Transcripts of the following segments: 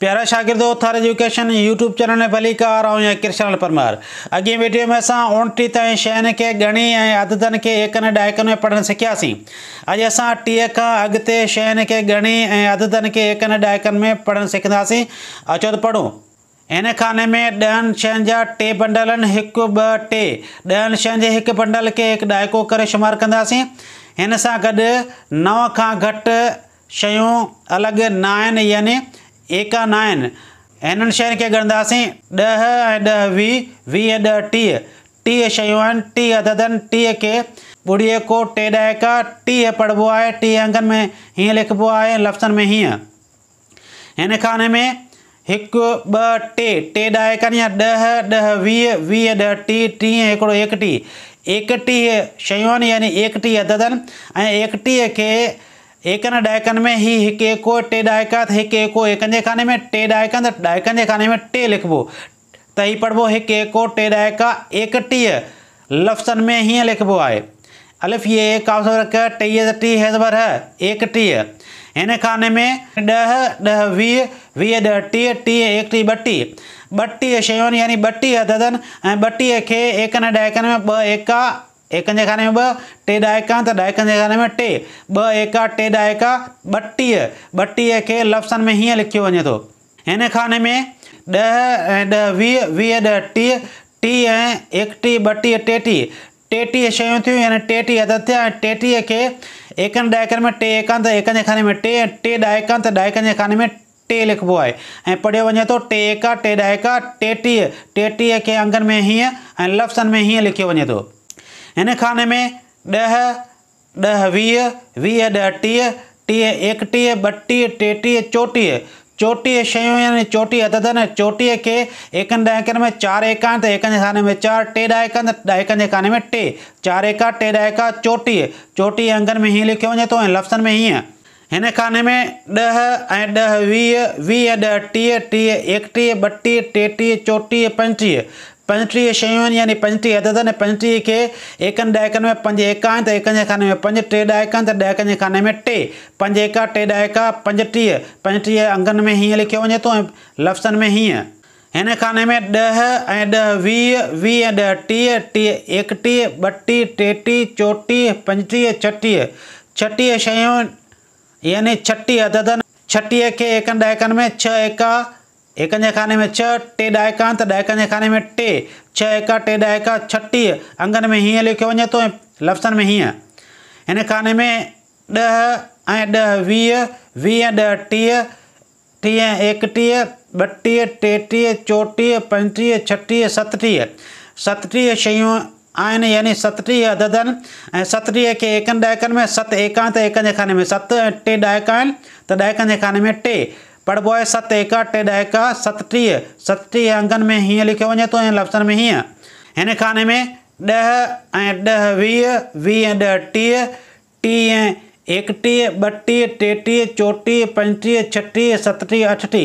प्यारा शागिर्दो थर education YouTube channel में भली कार या किरशाल परमार अगे वीडियो में असां उणटीह ताईं शयुनि खे घणी ऐं आदतनि खे एकनि में पढ़णु सिखियासीं अज अस टीह का अॻिते शयुनि के घणी ए आदतनि के एकनि ॾाइकनि में पढ़ सिखंदासीं अचो तो पढ़ू हिन खाने में ॾहनि शा टे बंडल एक बे ॿ टे ॾहनि शयुनि जे हिकु बंडल खे हिकु ॾाइको करे शुमारु कंदासीं हिन सां गॾु नव का घट शलग अलॻि यानी एका नाइन इन शयुनि के ॻणंदासीं दह दह वी वी दह टी टी टीह शयूं आहिनि टीह अददनि टीह को टे ॾाइका टी पढ़बो है टी अंगनि में हीअं लिखबो है लफ्सन में हीअं इन खाने में एक ॿ टे टे ॾाइकनि या दह दह वी वी दह टी टी हिकिड़ो एकटी एकटी शयूं आहिनि यानी एकटीह अददनि ऐं एकटीह खे एकन डायकन में ही हिके को टे डायकात हिके को एकन जे खाने में टे डायकन डायकन जे खाने में टे लिखबो तही पढ़बो हिके को टे डायका एकटीय लफ्सन में ही लिखबो आए अलिफ ये एक आवश्यक टी टी हैजबर है एक टी है इन खाने में डह डह वी वी डह टी टी एक टी बटी बटी शयोन यानी बटी हदन ऐं के एकन डायकन में ॿ एका एक खाने में ब टे दायका तो ॾाइकनि खाने में टे ब एक टे ॾाइका बटी बटी के लफ्सन में हिं लिखो वे तो इन खाने में दह ऐं वी वीह टी टी टीह टीह टेटी टेटी ॿटीह टेटीह यानी टेटी अदद थिया ऐं टेटीह खे में टे एक एकनि खाने में टे ऐं टे ॾाइकांत ॾाइकनि जे खाने में टे लिखो है पढ़ो वे तो टे एका टे दायक टेटी टेटी के अंगन में हिं लफ्सन में हिं लिखो वे तो इन खाने में दह दह वी वी ॾह टीह टीह एकटी बटी टेटी चौटी चोटीह शयूं आहिनि चोटीह अदद आहिनि चोटीह खे में चार एका एक खाने में चार टे दहक दहक के खाने में टे चार एका टे दहक एका चौटी अंगन में ही लिखो वे तो लफ्सन में हीअं इन खाने में दह दह वी वीह दह टी टीह टीह बटी टेटी चौटी चोटीह पंजटीह शयूं आहिनि यानी पंजटी अदद आहिनि पंजटीह खे एकनि में पंज एका आहिनि त खाने में पंज टे ॾाइका आहिनि त खाने में टे पंज एका टे ॾाइका पंजटीह पंजटीह अंगनि में हीअं लिखो वे तो लफ्सन में हीअं इन खाने में ॾह ऐं ॾह वीह वीह ऐं ॾह टीह टीह एकटीह ॿटीह टेटीह चोटीह पंजटीह छटी छटीह शयूं यानी छटीह अदद छटी के खे एकनि में छह एका एकन्य खाने में छह टे तो ॾाइकनि के खाने में टे छह एक टे ॾाइका छटी अंगन में हिं लिखो वे तो लफ्सन में हिं इन खाने में दह ऐं ॾह वीह वी टी टीह टीह बटी टेटी चौटी पटी छटी सतटी सतटी सतटीह शयूं आहिनि यानी सतटीह सतटी के सतटीह दायक में सत एकांत एकन के खाने में सत टे ॾाइका तो त के खाने में टे है सत एक टेड एक सतटीह सतटीह अंगन में हिं लिखो वे तो लफ्सन में हिं खाने में ॾह ऐं वी वी वीह टी टी टीह बटी टेटी चौटी ॿटीह छटी चोटीह अठटी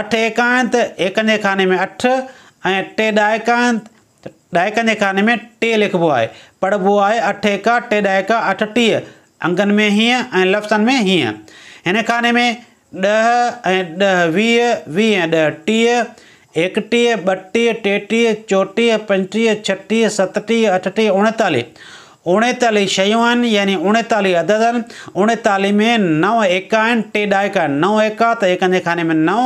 अठ एकांत एक खाने में अठ टे ॾाएकांत ॾाइकनि के खाने में टे लिखबो है पढ़बो है अठ एक टे ॾाइका अठटी अंगन में हिं लफ्सन में हिं खाने में ॾह ऐं ॾह वीह वीह ऐं ॾह टीह एकटीह ॿटीह टेटीह चोटीह पंजटीह छटीह सतटीह अठटीह उणेतालीह उणेतालीह शयूं आहिनि यानी उणेतालीह अदद आहिनि उणेतालीह में नव एका आहिनि टे ॾाइका आहिनि नव एका त एकनि जे खाने में नव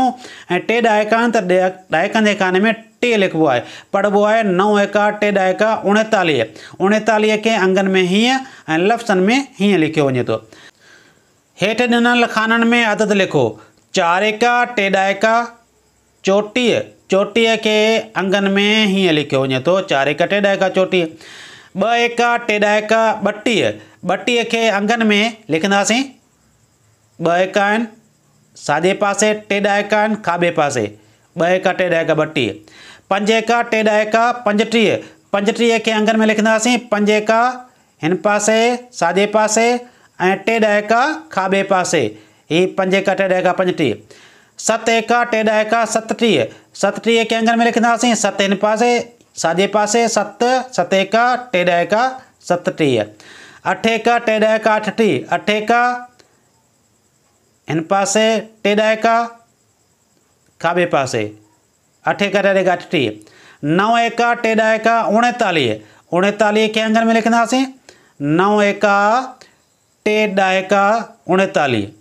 ऐं टे ॾाइका आहिनि त ॾाइकनि जे खाने में टे लिखिबो आहे पढ़िबो आहे नव एका टे ॾाइका उणेतालीह उणेतालीह खे अंगनि में हीअं ऐं लफ़्ज़नि में हीअं लिखियो वञे थो हेठि ॾिनल खाननि में आदत लिखो चारिका टेॾाइका चोटी चोटीह के अंगन में हीअं लिखियो वञे थो चारिका टेॾाइका चोटी ब एका टेॾाइका बटी बटी के अंगन में लिखासी बन एका पासे टेॾाइका खाबे पासे ॿ एका टेॾाइका ॿटीह पंज एका टेॾाइका पंजटीह पंजटीह में लिखासी पंज एका पासे साजे पासे टे दहका खाबे पास हे पंज एका टे ॾहाका पंजटीह सत एक टे ॾहाका सतटीह सतटीह के अंगनि में लिखंदासीं सत इन पास साजे पास सत सत एक टे ॾहाका सतटीह अठ एका टे ॾहाका अठटीह अठ एका इन पास टे दहका खाबे पास अठ एका टे ॾहाका अठटीह नव एक टे दहका उणेतालीह उणेतालीह के अंगनि में लिखंदासीं नव एका टे ॾाइका उणेतालीह